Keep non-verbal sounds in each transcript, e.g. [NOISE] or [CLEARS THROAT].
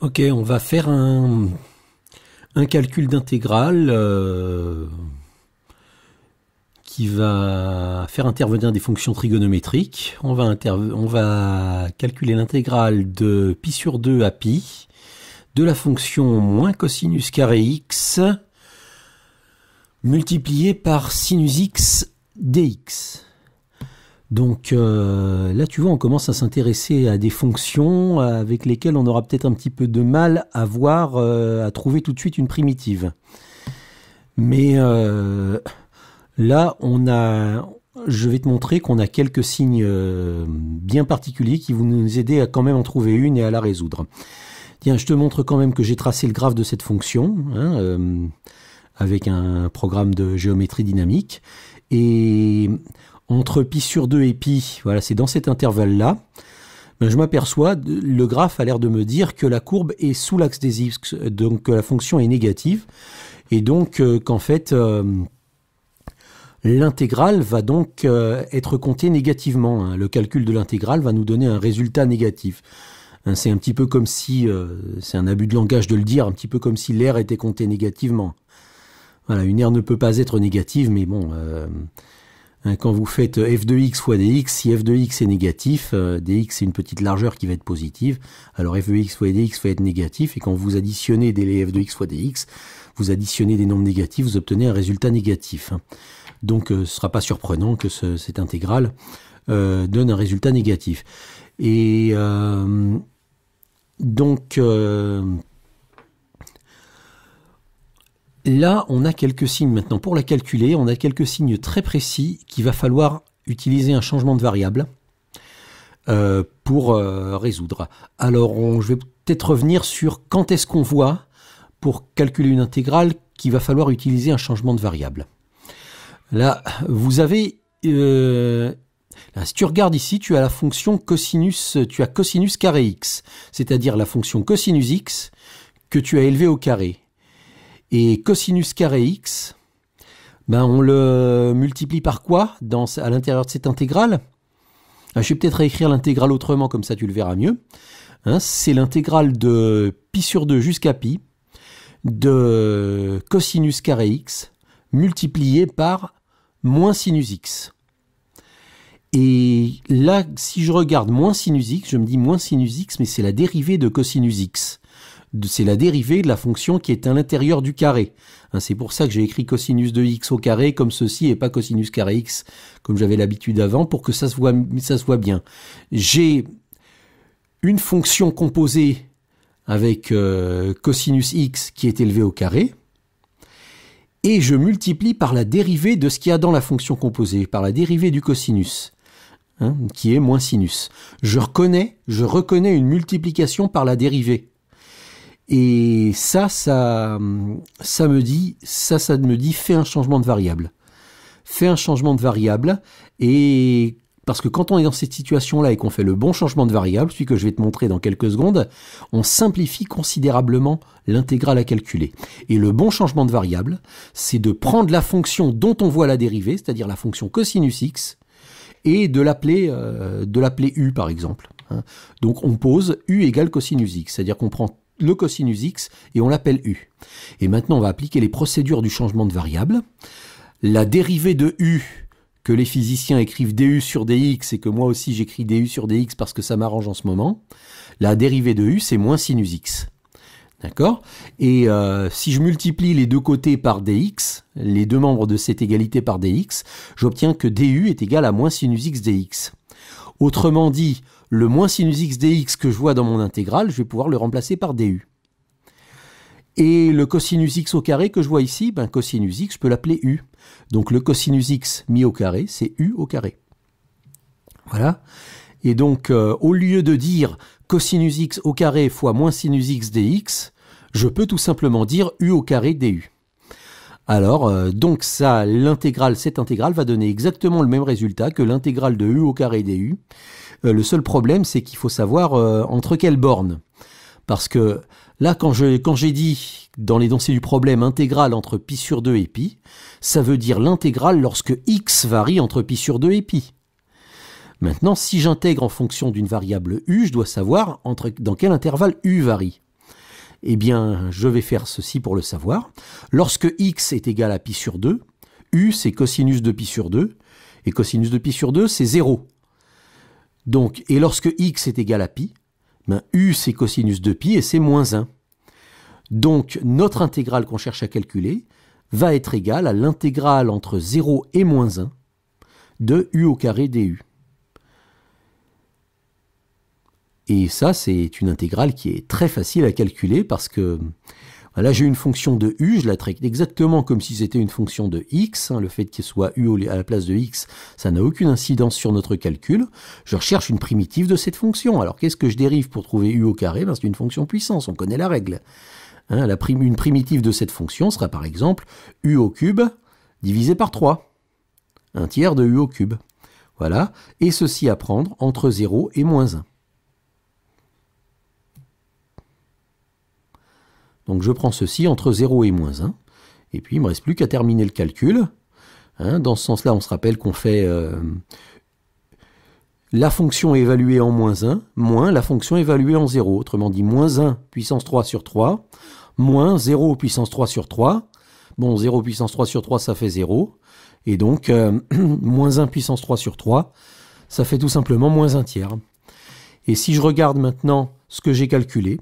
Ok, on va faire un, calcul d'intégrale euh, qui va faire intervenir des fonctions trigonométriques. On va, calculer l'intégrale de pi sur 2 à pi de la fonction moins cosinus carré x multiplié par sinus x dx. Donc euh, là, tu vois, on commence à s'intéresser à des fonctions avec lesquelles on aura peut-être un petit peu de mal à voir, euh, à trouver tout de suite une primitive. Mais euh, là, on a, je vais te montrer qu'on a quelques signes bien particuliers qui vont nous aider à quand même en trouver une et à la résoudre. Tiens, je te montre quand même que j'ai tracé le graphe de cette fonction hein, avec un programme de géométrie dynamique. Et entre pi sur 2 et pi, voilà, c'est dans cet intervalle-là, ben, je m'aperçois, le graphe a l'air de me dire que la courbe est sous l'axe des x, donc que la fonction est négative, et donc euh, qu'en fait, euh, l'intégrale va donc euh, être comptée négativement. Hein. Le calcul de l'intégrale va nous donner un résultat négatif. Hein, c'est un petit peu comme si, c'est un abus de langage de le dire, un petit peu comme si l'air était compté négativement. Voilà, une aire ne peut pas être négative, mais bon, Hein, quand vous faites euh, f de x fois dx, si f de x est négatif, euh, dx c'est une petite largeur qui va être positive, alors f de x fois dx va être négatif, et quand vous additionnez des f de x fois dx, vous additionnez des nombres négatifs, vous obtenez un résultat négatif. Hein. Donc euh, ce ne sera pas surprenant que cette intégrale donne un résultat négatif. Et donc... Là, on a quelques signes maintenant. Pour la calculer, on a quelques signes très précis qu'il va falloir utiliser un changement de variable euh, pour euh, résoudre. Alors, je vais peut-être revenir sur quand est-ce qu'on voit, pour calculer une intégrale, qu'il va falloir utiliser un changement de variable. Là, vous avez... Euh, si tu regardes ici, tu as la fonction cosinus, tu as cosinus carré x, c'est-à-dire la fonction cosinus x que tu as élevée au carré. Et cosinus carré x, ben on le multiplie par quoi dans, à l'intérieur de cette intégrale ah, Je vais peut-être écrire l'intégrale autrement, comme ça tu le verras mieux. Hein, c'est l'intégrale de pi sur 2 jusqu'à pi de cosinus carré x multiplié par moins sinus x. Et là, si je regarde moins sinus x, je me dis moins sinus x, mais c'est la dérivée de cosinus x c'est la dérivée de la fonction qui est à l'intérieur du carré. Hein, c'est pour ça que j'ai écrit cosinus de x au carré comme ceci et pas cosinus carré x comme j'avais l'habitude avant pour que ça se voit, bien. J'ai une fonction composée avec euh, cosinus x qui est élevé au carré et je multiplie par la dérivée de ce qu'il y a dans la fonction composée, par la dérivée du cosinus. Hein, qui est moins sinus. Je reconnais, je reconnais une multiplication par la dérivée. Et ça, ça, ça me dit, ça, ça me dit, fais un changement de variable. Fais un changement de variable et parce que quand on est dans cette situation-là et qu'on fait le bon changement de variable, celui que je vais te montrer dans quelques secondes, on simplifie considérablement l'intégrale à calculer. Et le bon changement de variable, c'est de prendre la fonction dont on voit la dérivée, c'est-à-dire la fonction cosinus x, et de l'appeler euh, l'appeler u par exemple. Hein. Donc on pose u égale cosinus x, c'est-à-dire qu'on prend le cosinus x et on l'appelle u. Et maintenant, on va appliquer les procédures du changement de variable. La dérivée de u que les physiciens écrivent du sur dx et que moi aussi j'écris du sur dx parce que ça m'arrange en ce moment, la dérivée de u c'est moins sinus x. D'accord Et euh, si je multiplie les deux côtés par dx, les deux membres de cette égalité par dx, j'obtiens que du est égal à moins sinus x dx. Autrement dit, le moins sinus x dx que je vois dans mon intégrale, je vais pouvoir le remplacer par du. Et le cosinus x au carré que je vois ici, ben cosinus x, je peux l'appeler u. Donc le cosinus x mis au carré, c'est u au carré. Voilà. Et donc, euh, au lieu de dire cosinus x au carré fois moins sinus x dx, je peux tout simplement dire u au carré du. Alors, euh, donc ça, l'intégrale, cette intégrale va donner exactement le même résultat que l'intégrale de u au carré du. u. Euh, le seul problème, c'est qu'il faut savoir euh, entre quelles bornes. Parce que là, quand j'ai dit dans l'énoncé du problème intégrale entre pi sur 2 et pi, ça veut dire l'intégrale lorsque x varie entre pi sur 2 et pi. Maintenant, si j'intègre en fonction d'une variable u, je dois savoir dans quel intervalle u varie eh bien, je vais faire ceci pour le savoir. Lorsque x est égal à pi sur 2, u c'est cosinus de pi sur 2, et cosinus de pi sur 2 c'est 0. Donc, et lorsque x est égal à pi, ben, u c'est cosinus de pi et c'est moins 1. Donc notre intégrale qu'on cherche à calculer va être égale à l'intégrale entre 0 et moins 1 de u au carré du. Et ça, c'est une intégrale qui est très facile à calculer parce que là, j'ai une fonction de u, je la traite exactement comme si c'était une fonction de x. Hein. Le fait qu'il soit u à la place de x, ça n'a aucune incidence sur notre calcul. Je recherche une primitive de cette fonction. Alors, qu'est-ce que je dérive pour trouver u au carré ben, C'est une fonction puissance, on connaît la règle. Hein, la une primitive de cette fonction sera par exemple u au cube divisé par 3. Un tiers de u au cube. Voilà, et ceci à prendre entre 0 et moins 1. Donc je prends ceci entre 0 et moins 1. Et puis il ne me reste plus qu'à terminer le calcul. Hein, dans ce sens-là, on se rappelle qu'on fait euh, la fonction évaluée en moins 1 moins la fonction évaluée en 0. Autrement dit, moins 1 puissance 3 sur 3 moins 0 puissance 3 sur 3. Bon, 0 puissance 3 sur 3, ça fait 0. Et donc, euh, [CLEARS THROAT] moins 1 puissance 3 sur 3, ça fait tout simplement moins 1 tiers. Et si je regarde maintenant ce que j'ai calculé,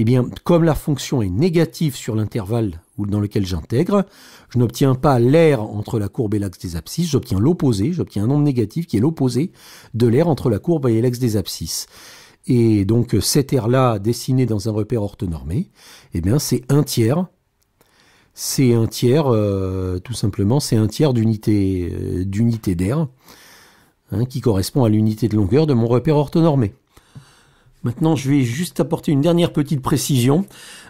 eh bien, comme la fonction est négative sur l'intervalle dans lequel j'intègre, je n'obtiens pas l'air entre la courbe et l'axe des abscisses, j'obtiens l'opposé, j'obtiens un nombre négatif qui est l'opposé de l'air entre la courbe et l'axe des abscisses. Et donc cette air là dessiné dans un repère orthonormé, eh bien c'est un tiers. C'est un tiers, euh, tout simplement, c'est un tiers d'unité euh, d'air, hein, qui correspond à l'unité de longueur de mon repère orthonormé. Maintenant, je vais juste apporter une dernière petite précision.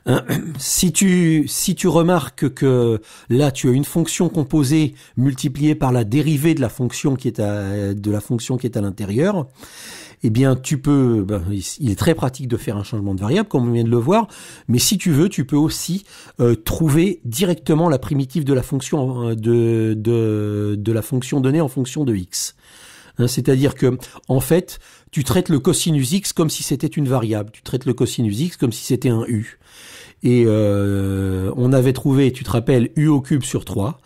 Euh, [CLEARS THROAT] si tu, si tu remarques que là, tu as une fonction composée multipliée par la dérivée de la fonction qui est à, de la fonction qui est à l'intérieur, eh bien, tu peux, ben, il est très pratique de faire un changement de variable, comme on vient de le voir, mais si tu veux, tu peux aussi euh, trouver directement la primitive de la fonction euh, de, de, de la fonction donnée en fonction de x. Hein, c'est-à-dire que, en fait, tu traites le cosinus x comme si c'était une variable. Tu traites le cosinus x comme si c'était un u. Et euh, on avait trouvé, tu te rappelles, u au cube sur 3.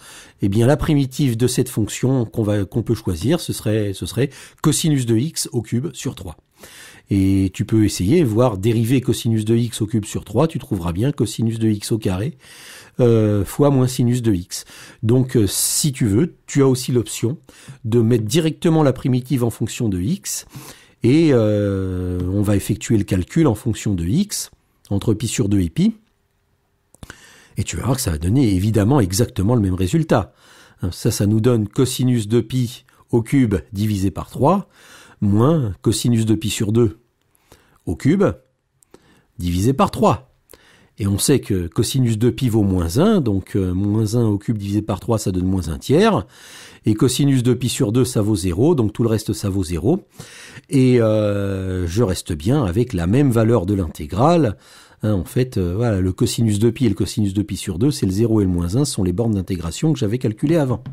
Eh bien, la primitive de cette fonction qu'on va qu'on peut choisir, ce serait ce serait cosinus de x au cube sur 3. Et tu peux essayer, voir dériver cosinus de x au cube sur 3, tu trouveras bien cosinus de x au carré euh, fois moins sinus de x. Donc euh, si tu veux, tu as aussi l'option de mettre directement la primitive en fonction de x et euh, on va effectuer le calcul en fonction de x entre pi sur 2 et pi. Et tu vas voir que ça va donner évidemment exactement le même résultat. Hein, ça, ça nous donne cosinus de pi au cube divisé par 3 moins cosinus de pi sur 2 au cube divisé par 3. Et on sait que cosinus de pi vaut moins 1, donc euh, moins 1 au cube divisé par 3, ça donne moins 1 tiers. Et cosinus de pi sur 2, ça vaut 0, donc tout le reste, ça vaut 0. Et euh, je reste bien avec la même valeur de l'intégrale. Hein, en fait, euh, voilà, le cosinus de pi et le cosinus de pi sur 2, c'est le 0 et le moins 1, ce sont les bornes d'intégration que j'avais calculées avant.